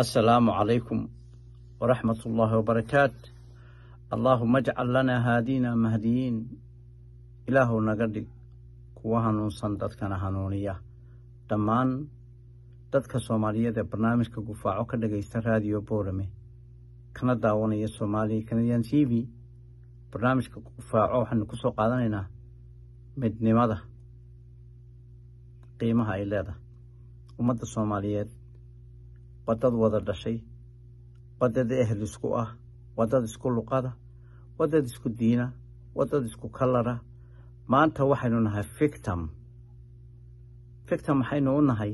السلام calaykum ورحمة الله وبركاته اللهم اجعل لنا هاadiina mahdiyiin ilaahu naga dhig kuwa hanuunsan dadkana hanuuniya dhammaan dadka soomaaliyeed ee barnaamijka gufaaco ka dhagaysta raadiyo boorame kana daawanaya soomaaliya canadian t v barnaamijka gufaaco waxaanu ku soo qaadanaynaa midnimada qiimaha ay leedahay ummadda soomaaliyeed waddad wada dhashay wadad ehel isku ah wadad isku luqada wadad isku diina wadad isku kalara maanta waxaynu nahay fictum fictum waxaynu u nahay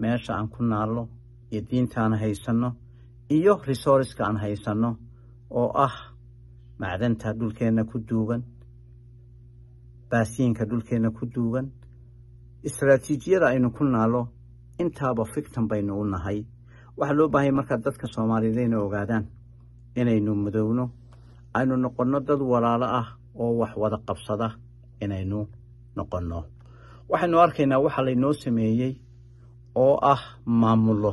meesha aan ku naalno iyo diinta aan haysanno iyo resourceska aan haysanno oo ah macdanta dhulkeenna ku duugan baasiinka dhulkeenna ku duugan istraatiijiyada aynu ku naalo intaaba fictum baynu u nahay waxaa loo baahay markaa dadka soomaaliyeed inay ogaadaan inaynu madowno aynu noqonno dad walaalo ah oo wax wada qabsada inaynu noqonno waxaynu arkaynaa waxa laynoo sameeyey oo ah maamulo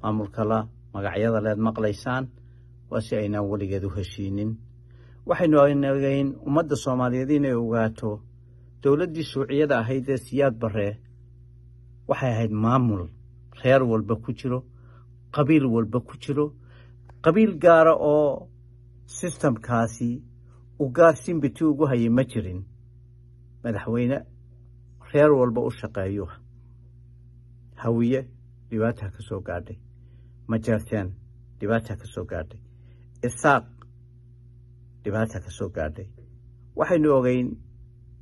maamulkala magacyada leed maqlaysaan waa si aynaan weligeed u heshiinin waxaynu agayn ummadda soomaaliyeed inay ogaato dowladdii suuciyada ahayd ee siyaad barre waxay ahayd maamul reer walba ku jiro qabiil walba ku jiro qabiil gaara oo sistamkaasi u gaarsiin bitii ugu hayay ma jirin madaxweyne reer walba u shaqeeyo hawiye dhibaataa ka soo gaadhay majarteen dhibaataa ka soo gaadhay isaaq dhibaataa ka soo gaadhay waxaynu ogeyn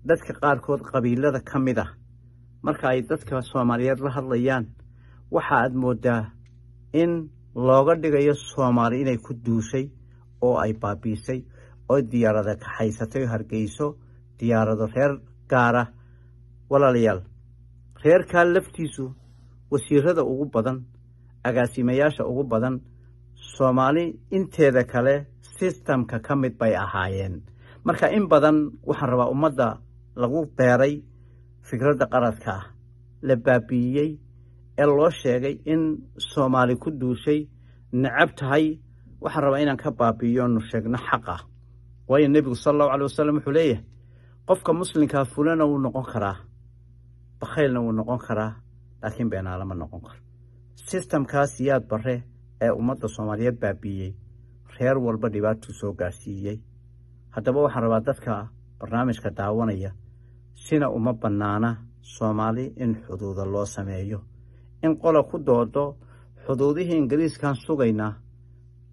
dadka qaarkood qabiilada ka mid ah marka ay dadka soomaaliyeed la hadlayaan waxa waxaad mooddaa in looga dhigayo soomaali inay ku duushay oo ay baabiisay oo diyaarada kaxaysatay oo hargeyso diyaarado reer gaara walaalayaal reerkaa laftiisu wasiirada ugu badan agaasimayaasha ugu badan soomaali inteeda kale sistamka ka mid bay ahaayeen marka in badan waxaan rabaa ummadda lagu beeray fikradda qaradka ah la baabi'iyey ee loo sheegay in soomaali ku duushay nacab tahay waxaan rabaa inaan ka baabi'iyo nu sheegno xaqa ah. waayo nebigu sala allahu calay wasalam wuxuu leeyahay qofka muslimkaa ah fulana wuu noqon karaa bakhaylna wuu noqon karaa laakiin beenaalama noqon karo sistamkaa siyaad bare ee ummadda soomaaliyeed baabi'iyey reer walba dhibaatuu soo gaadhsiiyey haddaba waxaan rabaa dadka barnaamijka daawanaya sina uma bannaana soomaali in xuduuda loo sameeyo in qola ku doodo xuduudihii ingiriiskan sugayna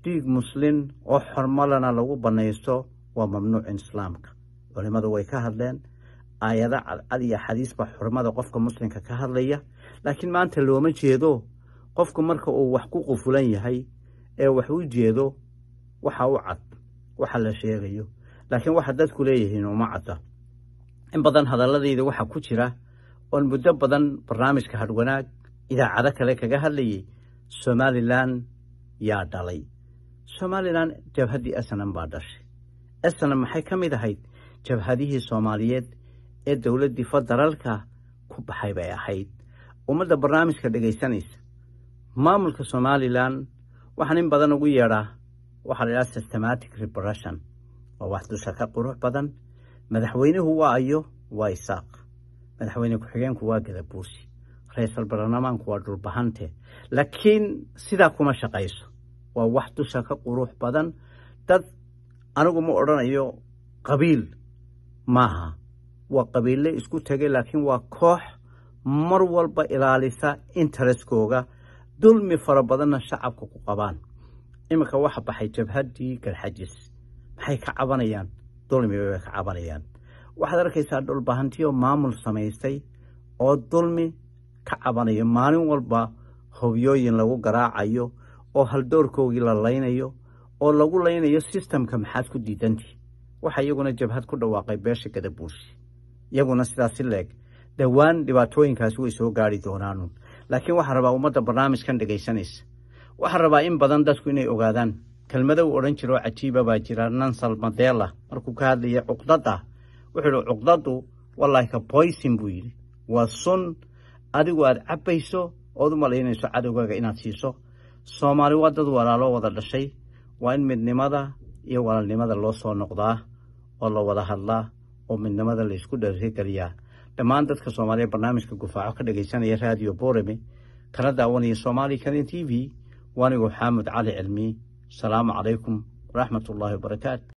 dhiig muslin oo xormalana lagu bannaysto waa mamnuucin islaamka culimmadu way ka hadleen aayado cadcad iyo xadiis xurmada qofka muslimka ka hadlaya laakiin maanta looma jeedo qofku marka uu wax ku qufulan yahay ee wax u jeedo waxa u cad waxa la sheegayo laakiin waxa dadku leeyihiin uma cadda in badan hadalladeeda waxa ku jira oon muddo badan barnaamijka hadhwanaag idaacado kale kaga hadlayay somalilan yaa dhalay somalilan jabhaddii esanan baa dhashay esanan maxay e ka mid ahayd jabhadihii soomaaliyeed ee dowladdii federaalka ku baxay bay ahayd ummadda barnaamijka dhegaysanaysa maamulka somalilan waxaan in badan ugu yeedhaa waxaa la idhaha systematic rebreshon waa wax dusha ka qurux badan madaxweynuhu waa ayo waa isaaq madaxweyne ku-xigeenku waa gadabuursi ra-iisul baarlamaanku waa dhulbahante laakiin sidaa kuma shaqayso waa wax dusha ka qurux badan dad anigu ma odhanayo qabiil maaha waa qabiille isku tegay laakiin waa koox mar walba ilaalisa intereskooga dulmi fara badanna shacabka ku qabaan iminka waxa baxay jabhaddii garxajis maxay ka cabanayaan dulmiga bay ka cabanayaan waxaad arkaysaa dhulbahantiyo maamul samaystay oo dulmi ka cabanayo maalin walba hobyooyin lagu garaacayo oo haldoorkoogii la laynayo oo lagu laynayo sistamka maxaad ku diidantihi waxaa iyaguna jabhad ku dhawaaqay beesha gadabuursi iyaguna sidaasi leeg dhowaan dhibaatooyinkaasi way soo gaari doonaanun laakiin waxaa rabaa ummadda barnaamijkan dhegaysanaysa waxaa rabaa in badan dadku inay ogaadaan kelmada uu odhan jiro cajiiba baa jira nansal madela markuu ka hadlaya cuqdadda wuxuu yidhi cuqdaddu walaahi boysin buu yidhi waa sun adigu aad cabbayso ood u malaynayso cadowgaaga inaad siiso soomaali waa dad walaalo wada dhashay waa in midnimada iyo walaalnimada loo soo noqdaa oo la wada hadlaa oo midnimada laysku dheerigeliyaa dhammaan dadka soomaaliya barnaamijka gufaaco ka dhegaysanaya raadiyo boorame kana daawanaya soomaali kalen t v waanigu xaamud cali cilmi asalaamu calaykum waraxmat ullaahi wabarakaatu